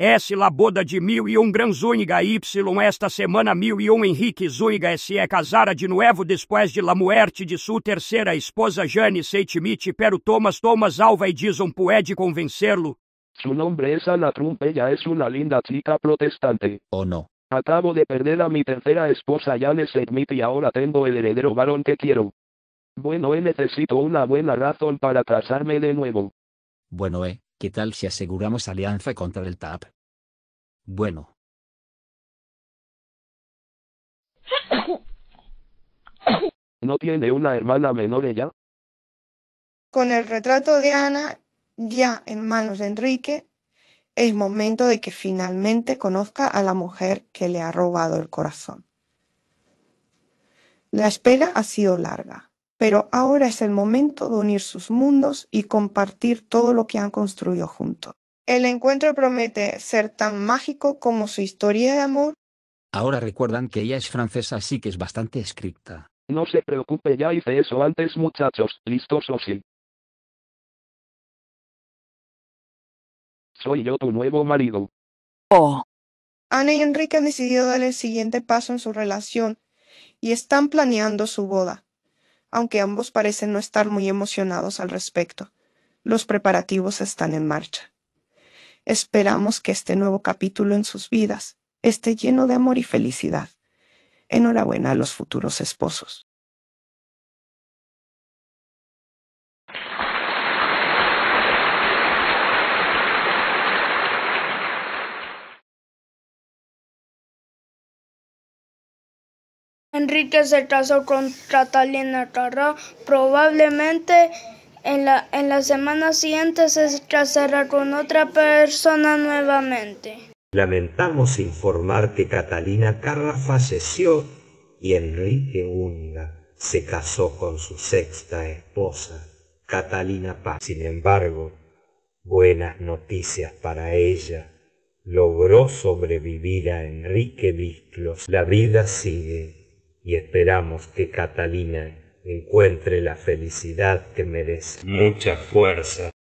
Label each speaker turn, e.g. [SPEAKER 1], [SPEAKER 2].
[SPEAKER 1] S. Laboda de mil e um Gran Zúñiga Y. Esta semana mil e um Henrique Zúñiga S.E. casara de novo depois de la muerte de sua terceira esposa Jane Seitimite pero Thomas Thomas Alva e Dizon puede lo Su nombre es Ana Trump, ella es una linda chica protestante. ¿O oh, no? Acabo de perder a mi tercera esposa Jane Seitimite y ahora tengo el heredero varón que quiero. Bueno, eh, necesito una buena razón para casarme de nuevo. Bueno, eh. ¿Qué tal si aseguramos alianza contra el TAP? Bueno. ¿No tiene una hermana menor ella?
[SPEAKER 2] Con el retrato de Ana ya en manos de Enrique, es momento de que finalmente conozca a la mujer que le ha robado el corazón. La espera ha sido larga pero ahora es el momento de unir sus mundos y compartir todo lo que han construido juntos. El encuentro promete ser tan mágico como su historia de amor.
[SPEAKER 1] Ahora recuerdan que ella es francesa, así que es bastante escrita. No se preocupe, ya hice eso antes, muchachos. ¿Listos o sí? Soy yo tu nuevo marido. Oh.
[SPEAKER 2] Ana y Enrique han decidido dar el siguiente paso en su relación y están planeando su boda aunque ambos parecen no estar muy emocionados al respecto. Los preparativos están en marcha. Esperamos que este nuevo capítulo en sus vidas esté lleno de amor y felicidad. Enhorabuena
[SPEAKER 1] a los futuros
[SPEAKER 2] esposos. Enrique se casó con Catalina Carrá. Probablemente en la, en la semana siguiente se casará con otra persona nuevamente.
[SPEAKER 3] Lamentamos informar que Catalina Carra falleció y Enrique Unga se casó con su sexta esposa, Catalina Paz. Sin embargo, buenas noticias para ella. Logró sobrevivir a Enrique Viclos. La vida sigue
[SPEAKER 1] y esperamos que catalina
[SPEAKER 3] encuentre la felicidad que merece mucha
[SPEAKER 1] fuerza